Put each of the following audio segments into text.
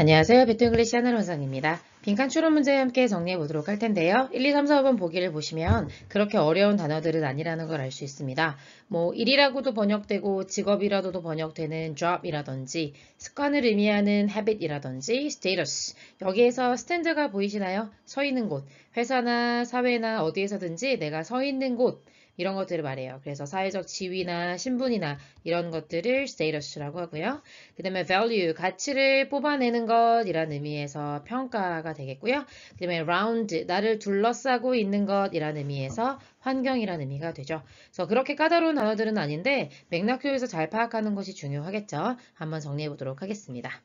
안녕하세요. 비트글리시 하늘 원상입니다. 빈칸 추론 문제와 함께 정리해 보도록 할 텐데요. 1, 2, 3, 4번 보기를 보시면 그렇게 어려운 단어들은 아니라는 걸 알 수 있습니다. 뭐 일이라고도 번역되고 직업이라도도 번역되는 job이라든지 습관을 의미하는 habit이라든지 status 여기에서 stand가 보이시나요? 서 있는 곳 회사나 사회나 어디에서든지 내가 서 있는 곳 이런 것들을 말해요. 그래서 사회적 지위나 신분이나 이런 것들을 status라고 하고요. 그 다음에 value, 가치를 뽑아내는 것이라는 의미에서 평가가 되겠고요. 그 다음에 round, 나를 둘러싸고 있는 것이라는 의미에서 환경이라는 의미가 되죠. 그래서 그렇게 까다로운 단어들은 아닌데 맥락교에서 잘 파악하는 것이 중요하겠죠. 한번 정리해 보도록 하겠습니다.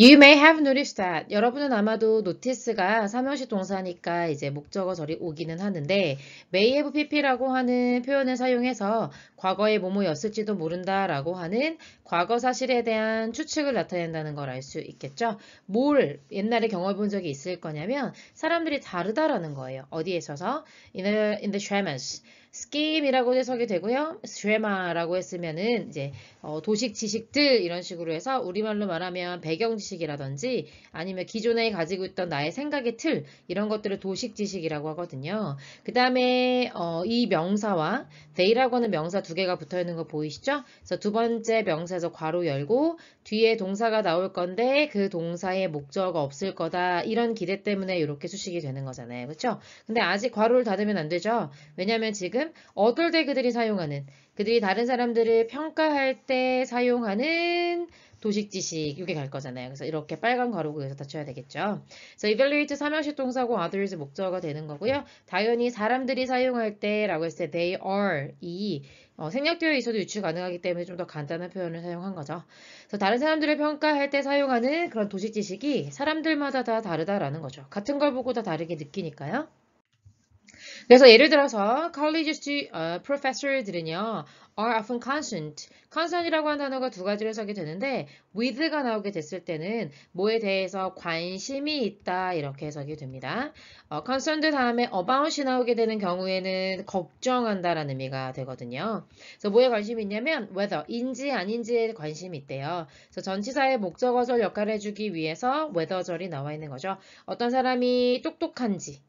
You may have noticed that. 여러분은 아마도 notice가 3형식 동사니까 이제 목적어 절이 오기는 하는데 may have pp라고 하는 표현을 사용해서 과거에 뭐뭐였을지도 모른다라고 하는 과거 사실에 대한 추측을 나타낸다는 걸 알 수 있겠죠. 뭘 옛날에 경험해본 적이 있을 거냐면 사람들이 다르다라는 거예요. 어디에 있어서? In the, in the shamus. scheme이라고 해석이 되고요. schema라고 했으면은 이제 어, 도식 지식들 이런 식으로 해서 우리말로 말하면 배경 지식 지식이라든지 아니면 기존에 가지고 있던 나의 생각의 틀 이런 것들을 도식 지식이라고 하거든요. 그 다음에 어, 이 명사와 they라고 하는 명사 두 개가 붙어 있는 거 보이시죠? 그래서 두 번째 명사에서 괄호 열고 뒤에 동사가 나올 건데 그 동사의 목적어 없을 거다 이런 기대 때문에 이렇게 수식이 되는 거잖아요. 그렇죠? 근데 아직 괄호를 닫으면 안 되죠. 왜냐하면 지금 어떨 때 그들이 사용하는 그들이 다른 사람들을 평가할 때 사용하는 도식 지식 이게 갈 거잖아요. 그래서 이렇게 빨간 가로구에서 다쳐야 되겠죠. 그래서 evaluate 삼형식 동사고 others 목적어가 되는 거고요. 당연히 사람들이 사용할 때라고 했을 때 they are 이 어, 생략되어 있어도 유추 가능하기 때문에 좀 더 간단한 표현을 사용한 거죠. 그래서 다른 사람들을 평가할 때 사용하는 그런 도식 지식이 사람들마다 다 다르다라는 거죠. 같은 걸 보고 다 다르게 느끼니까요. 그래서 예를 들어서 college s t 어, professor들은요 are often concerned. concern이라고 한 단어가 두 가지를 서게 되는데 with가 나오게 됐을 때는 뭐에 대해서 관심이 있다 이렇게 해석이 됩니다. 어, concerned 다음에 about이 나오게 되는 경우에는 걱정한다라는 의미가 되거든요. 그래서 뭐에 관심이 있냐면 whether 인지 아닌지에 관심이 있대요. 그래서 전치사의 목적어절 역할을 해주기 위해서 whether절이 나와 있는 거죠. 어떤 사람이 똑똑한지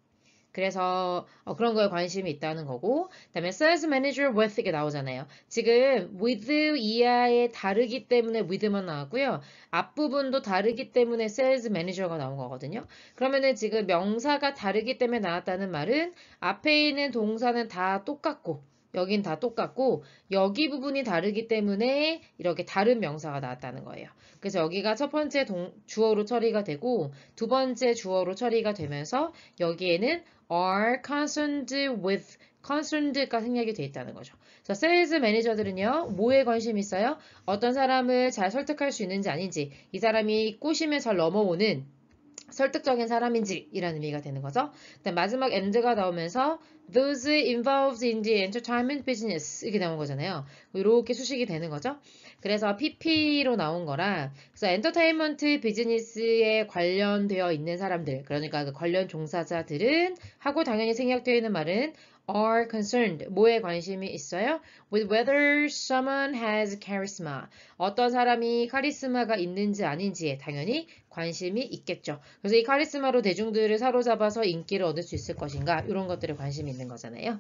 그래서 어, 그런 거에 관심이 있다는 거고 그다음에 sales manager with 이게 나오잖아요. 지금 with 이하에 다르기 때문에 with만 나왔고요. 앞부분도 다르기 때문에 sales manager가 나온 거거든요. 그러면은 지금 명사가 다르기 때문에 나왔다는 말은 앞에 있는 동사는 다 똑같고 여긴 다 똑같고 여기 부분이 다르기 때문에 이렇게 다른 명사가 나왔다는 거예요. 그래서 여기가 첫 번째 동, 주어로 처리가 되고 두 번째 주어로 처리가 되면서 여기에는 are concerned with concerned가 생략이 돼 있다는 거죠. 자, 세일즈 매니저들은요. 뭐에 관심이 있어요? 어떤 사람을 잘 설득할 수 있는지 아닌지, 이 사람이 꼬심에 잘 넘어오는 설득적인 사람인지 라는 의미가 되는 거죠. 마지막 and가 나오면서 those involved in the entertainment business 이렇게 나온 거잖아요. 이렇게 수식이 되는 거죠. 그래서 PP로 나온 거라 그래서 엔터테인먼트 비즈니스에 관련되어 있는 사람들 그러니까 그 관련 종사자들은 하고 당연히 생략되어 있는 말은 are concerned. 뭐에 관심이 있어요? With whether someone has charisma. 어떤 사람이 카리스마가 있는지 아닌지에 당연히 관심이 있겠죠. 그래서 이 카리스마로 대중들을 사로잡아서 인기를 얻을 수 있을 것인가 이런 것들에 관심이 있는 거잖아요.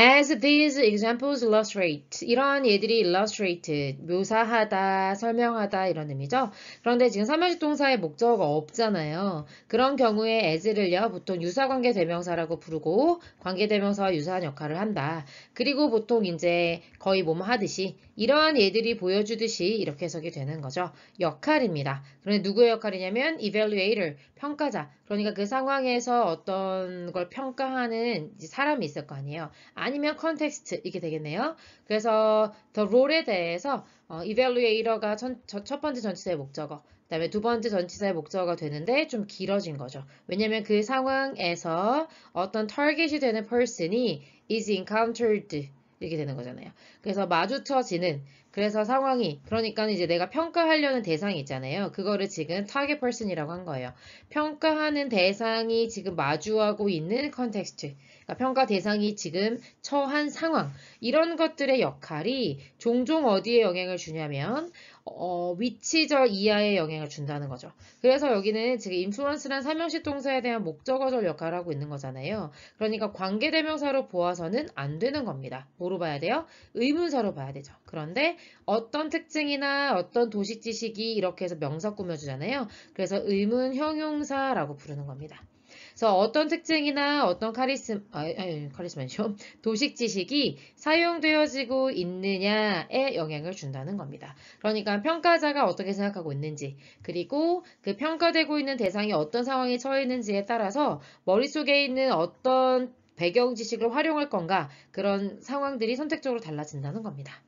As these examples illustrate. 이런한 예들이 illustrate, 묘사하다, 설명하다 이런 의미죠. 그런데 지금 삼형식 동사의 목적어 없잖아요. 그런 경우에 as를요. 보통 유사관계 대명사라고 부르고 관계 대명사와 유사한 역할을 한다. 그리고 보통 이제 거의 뭐 뭐 하듯이 이러한 예들이 보여주듯이 이렇게 해석이 되는 거죠. 역할입니다. 그런데 누구의 역할이냐면 evaluator, 평가자. 그러니까 그 상황에서 어떤 걸 평가하는 사람이 있을 거 아니에요. 아니면 컨텍스트 이게 되겠네요. 그래서 더롤에 대해서 어, evaluator가 천, 저, 첫 번째 전치사의 목적어, 그 다음에 두 번째 전치사의 목적어가 되는데 좀 길어진 거죠. 왜냐면 하그 상황에서 어떤 target이 되는 person이 is encountered 이렇게 되는 거잖아요. 그래서 마주쳐지는 그래서 상황이 그러니까 이제 내가 평가하려는 대상이 있잖아요. 그거를 지금 타겟 퍼슨이라고 한 거예요. 평가하는 대상이 지금 마주하고 있는 컨텍스트 그러니까 평가 대상이 지금 처한 상황 이런 것들의 역할이 종종 어디에 영향을 주냐면 어, 위치절 이하의 영향을 준다는 거죠. 그래서 여기는 지금 인플루언스란 삼형식 동사에 대한 목적어절 역할을 하고 있는 거잖아요. 그러니까 관계대명사로 보아서는 안 되는 겁니다. 뭐로 봐야 돼요? 의문사로 봐야 되죠. 그런데 어떤 특징이나 어떤 도식 지식이 이렇게 해서 명사 꾸며주잖아요. 그래서 의문 형용사라고 부르는 겁니다. 그래서 어떤 특징이나 어떤 카리스, 아, 아니, 카리스마죠. 도식 지식이 사용되어지고 있느냐에 영향을 준다는 겁니다. 그러니까 평가자가 어떻게 생각하고 있는지, 그리고 그 평가되고 있는 대상이 어떤 상황에 처해 있는지에 따라서 머릿속에 있는 어떤 배경 지식을 활용할 건가, 그런 상황들이 선택적으로 달라진다는 겁니다.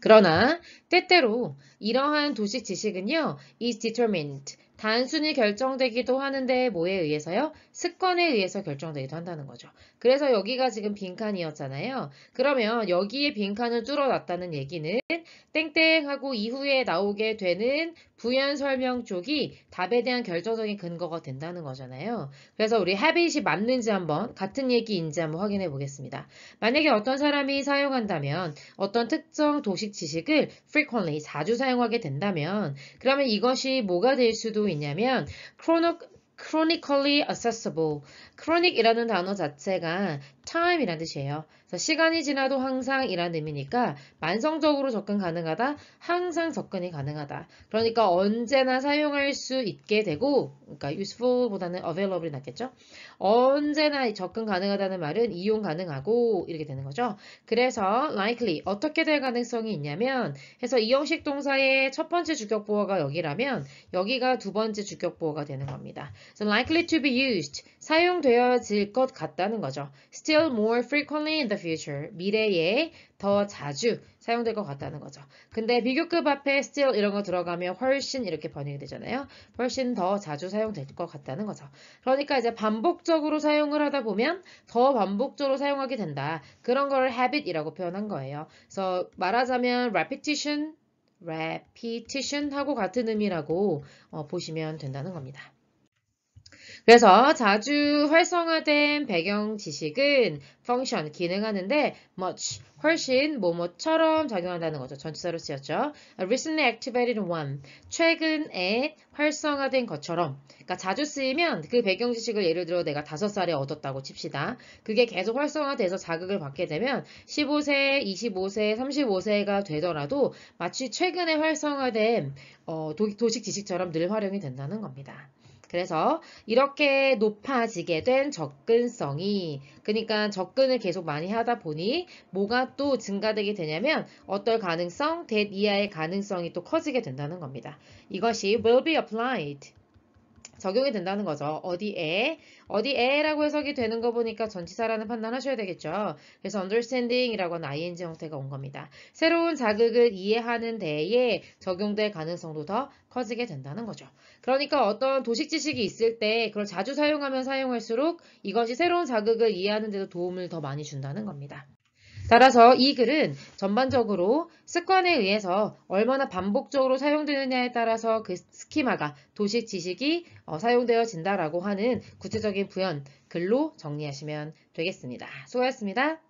그러나 때때로 이러한 도식 지식은요, is determined, 단순히 결정되기도 하는데 뭐에 의해서요? 습관에 의해서 결정되기도 한다는 거죠. 그래서 여기가 지금 빈칸이었잖아요. 그러면 여기에 빈칸을 뚫어놨다는 얘기는 땡땡하고 이후에 나오게 되는 부연 설명 쪽이 답에 대한 결정적인 근거가 된다는 거잖아요. 그래서 우리 habit이 맞는지 한번 같은 얘기인지 한번 확인해 보겠습니다. 만약에 어떤 사람이 사용한다면 어떤 특정 도식 지식을 frequently 자주 사용하게 된다면 그러면 이것이 뭐가 될 수도 있냐면 chronically accessible. chronic이라는 단어 자체가 time이란 뜻이에요. 그래서 시간이 지나도 항상이란 의미니까 만성적으로 접근 가능하다, 항상 접근이 가능하다. 그러니까 언제나 사용할 수 있게 되고, 그러니까 useful보다는 available이 낫겠죠? 언제나 접근 가능하다는 말은 이용 가능하고 이렇게 되는 거죠. 그래서 likely 어떻게 될 가능성이 있냐면, 해서 이 형식 동사의 첫 번째 주격 보어가 여기라면 여기가 두 번째 주격 보어가 되는 겁니다. So likely to be used 사용되어질 것 같다는 거죠. Still more frequently in the future. 미래에 더 자주 사용될 것 같다는 거죠. 근데 비교급 앞에 still 이런 거 들어가면 훨씬 이렇게 번역이 되잖아요. 훨씬 더 자주 사용될 것 같다는 거죠. 그러니까 이제 반복적으로 사용을 하다 보면 더 반복적으로 사용하게 된다. 그런 거를 habit이라고 표현한 거예요. 그래서 말하자면 repetition, repetition 하고 같은 의미라고 어, 보시면 된다는 겁니다. 그래서 자주 활성화된 배경 지식은 function, 기능하는데 much, 훨씬 뭐뭐처럼 작용한다는 거죠. 전치사로 쓰였죠. recently activated one, 최근에 활성화된 것처럼. 그러니까 자주 쓰이면 그 배경 지식을 예를 들어 내가 다섯 살에 얻었다고 칩시다. 그게 계속 활성화돼서 자극을 받게 되면 15세, 25세, 35세가 되더라도 마치 최근에 활성화된 어, 도, 도식 지식처럼 늘 활용이 된다는 겁니다. 그래서 이렇게 높아지게 된 접근성이 그러니까 접근을 계속 많이 하다 보니 뭐가 또 증가되게 되냐면 어떨 가능성, t h 이하의 가능성이 또 커지게 된다는 겁니다. 이것이 will be applied 적용이 된다는 거죠. 어디에? 어디에라고 해석이 되는 거 보니까 전치사라는 판단하셔야 되겠죠. 그래서 understanding이라고 는 ing 형태가 온 겁니다. 새로운 자극을 이해하는 데에 적용될 가능성도 더 커지게 된다는 거죠. 그러니까 어떤 도식 지식이 있을 때 그걸 자주 사용하면 사용할수록 이것이 새로운 자극을 이해하는 데도 도움을 더 많이 준다는 겁니다. 따라서 이 글은 전반적으로 습관에 의해서 얼마나 반복적으로 사용되느냐에 따라서 그 스키마가 도식 지식이 어, 사용되어진다라고 하는 구체적인 부연 글로 정리하시면 되겠습니다. 수고하셨습니다.